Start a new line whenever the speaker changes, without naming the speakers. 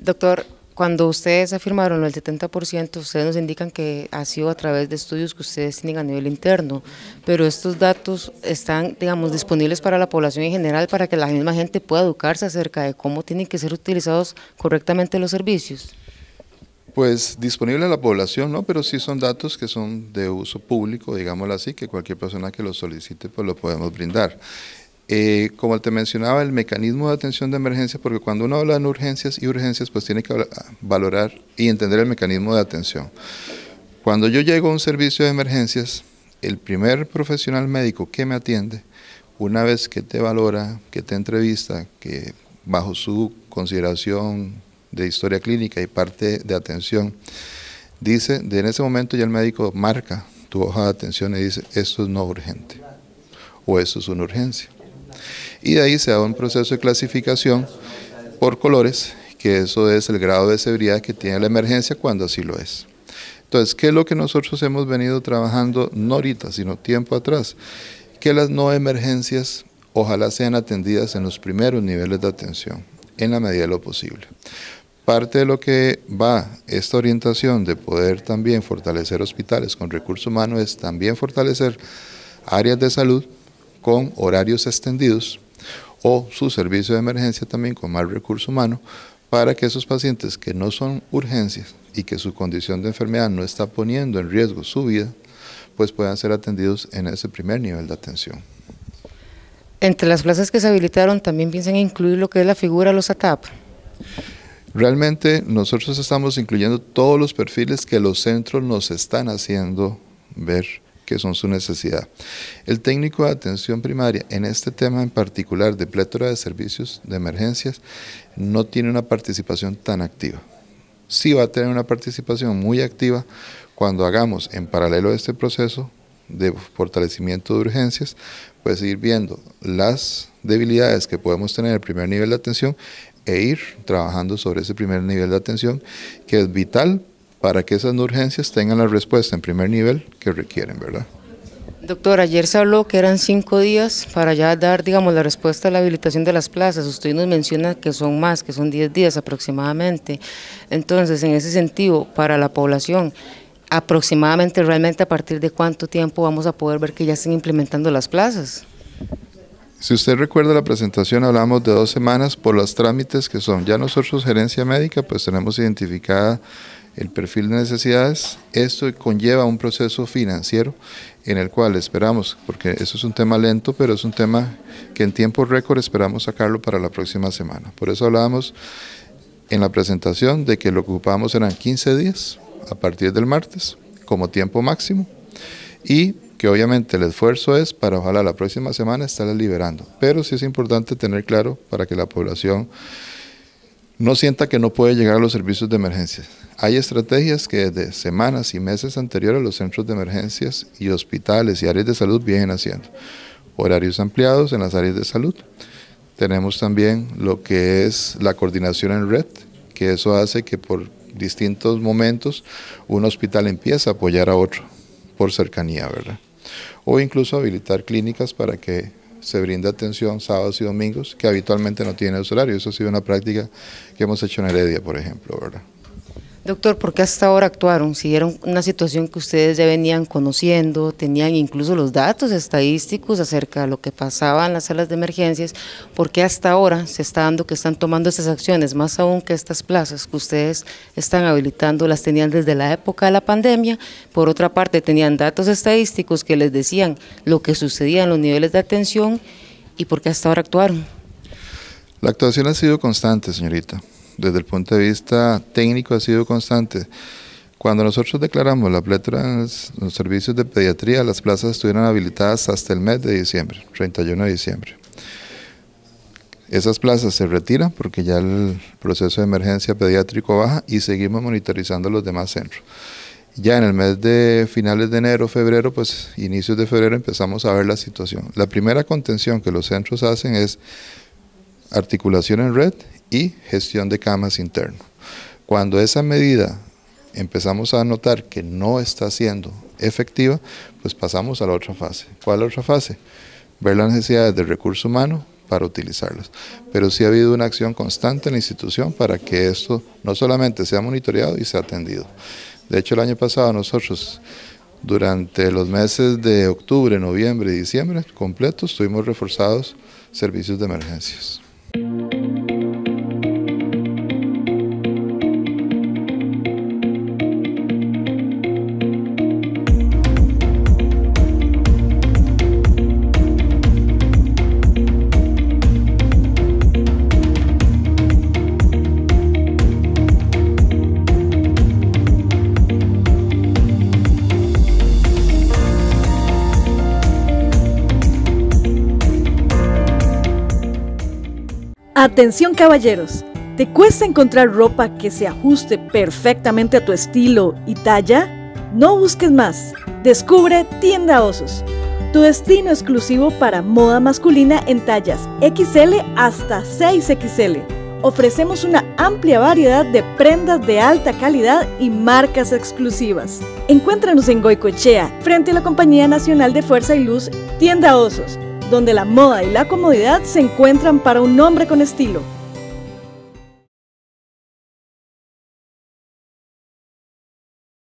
Doctor, cuando ustedes afirmaron el 70%, ustedes nos indican que ha sido a través de estudios que ustedes tienen a nivel interno, pero estos datos están, digamos, disponibles para la población en general para que la misma gente pueda educarse acerca de cómo tienen que ser utilizados correctamente los servicios.
Pues disponible a la población, ¿no? Pero sí son datos que son de uso público, digámoslo así, que cualquier persona que lo solicite, pues lo podemos brindar. Eh, como te mencionaba, el mecanismo de atención de emergencia, porque cuando uno habla de urgencias y urgencias, pues tiene que valorar y entender el mecanismo de atención. Cuando yo llego a un servicio de emergencias, el primer profesional médico que me atiende, una vez que te valora, que te entrevista, que bajo su consideración de historia clínica y parte de atención, dice, de en ese momento ya el médico marca tu hoja de atención y dice, esto es no urgente o esto es una urgencia. Y de ahí se da un proceso de clasificación por colores, que eso es el grado de severidad que tiene la emergencia cuando así lo es. Entonces, ¿qué es lo que nosotros hemos venido trabajando no ahorita, sino tiempo atrás? Que las no emergencias ojalá sean atendidas en los primeros niveles de atención, en la medida de lo posible. Parte de lo que va esta orientación de poder también fortalecer hospitales con recursos humanos es también fortalecer áreas de salud con horarios extendidos o su servicio de emergencia también con más recurso humano para que esos pacientes que no son urgencias y que su condición de enfermedad no está poniendo en riesgo su vida, pues puedan ser atendidos en ese primer nivel de atención.
Entre las plazas que se habilitaron, ¿también piensan incluir lo que es la figura de los ATAP?
Realmente nosotros estamos incluyendo todos los perfiles que los centros nos están haciendo ver que son su necesidad. El técnico de atención primaria, en este tema en particular de plétora de servicios de emergencias, no tiene una participación tan activa. Sí va a tener una participación muy activa cuando hagamos en paralelo a este proceso de fortalecimiento de urgencias, pues ir viendo las debilidades que podemos tener en el primer nivel de atención e ir trabajando sobre ese primer nivel de atención que es vital para que esas urgencias tengan la respuesta en primer nivel que requieren, ¿verdad?
Doctor, ayer se habló que eran cinco días para ya dar, digamos, la respuesta a la habilitación de las plazas. Usted nos menciona que son más, que son diez días aproximadamente. Entonces, en ese sentido, para la población, aproximadamente, realmente, a partir de cuánto tiempo vamos a poder ver que ya están implementando las plazas.
Si usted recuerda la presentación, hablamos de dos semanas por los trámites que son. Ya nosotros, gerencia médica, pues tenemos identificada el perfil de necesidades. Esto conlleva un proceso financiero en el cual esperamos, porque eso es un tema lento, pero es un tema que en tiempo récord esperamos sacarlo para la próxima semana. Por eso hablábamos en la presentación de que lo que ocupábamos eran 15 días a partir del martes como tiempo máximo y que obviamente el esfuerzo es para ojalá la próxima semana estar liberando. Pero sí es importante tener claro para que la población no sienta que no puede llegar a los servicios de emergencias. Hay estrategias que desde semanas y meses anteriores los centros de emergencias y hospitales y áreas de salud vienen haciendo. Horarios ampliados en las áreas de salud. Tenemos también lo que es la coordinación en red, que eso hace que por distintos momentos un hospital empiece a apoyar a otro por cercanía, ¿verdad? O incluso habilitar clínicas para que se brinda atención sábados y domingos, que habitualmente no tiene horario. Eso ha sido una práctica que hemos hecho en Heredia, por ejemplo, ¿verdad?
Doctor, ¿por qué hasta ahora actuaron? Si era una situación que ustedes ya venían conociendo, tenían incluso los datos estadísticos acerca de lo que pasaba en las salas de emergencias, ¿por qué hasta ahora se está dando que están tomando estas acciones, más aún que estas plazas que ustedes están habilitando, las tenían desde la época de la pandemia? Por otra parte, tenían datos estadísticos que les decían lo que sucedía en los niveles de atención y por qué hasta ahora actuaron.
La actuación ha sido constante, señorita desde el punto de vista técnico ha sido constante. Cuando nosotros declaramos la pletora en los servicios de pediatría, las plazas estuvieron habilitadas hasta el mes de diciembre, 31 de diciembre. Esas plazas se retiran porque ya el proceso de emergencia pediátrico baja y seguimos monitorizando los demás centros. Ya en el mes de finales de enero, febrero, pues inicios de febrero empezamos a ver la situación. La primera contención que los centros hacen es articulación en red y gestión de camas interno. Cuando esa medida empezamos a notar que no está siendo efectiva, pues pasamos a la otra fase. ¿Cuál otra fase? Ver las necesidades del recurso humano para utilizarlas. Pero sí ha habido una acción constante en la institución para que esto no solamente sea monitoreado y sea atendido. De hecho, el año pasado nosotros durante los meses de octubre, noviembre y diciembre completos tuvimos reforzados servicios de emergencias. Atención caballeros, ¿te cuesta encontrar ropa que se ajuste perfectamente a tu estilo y talla? No busques más. Descubre Tienda Osos, tu destino exclusivo para moda masculina en tallas XL hasta 6XL. Ofrecemos una amplia variedad de prendas de alta calidad y marcas exclusivas. Encuéntranos en Goicochea, frente a la Compañía Nacional de Fuerza y Luz, Tienda Osos donde la moda y la comodidad se encuentran para un hombre con estilo.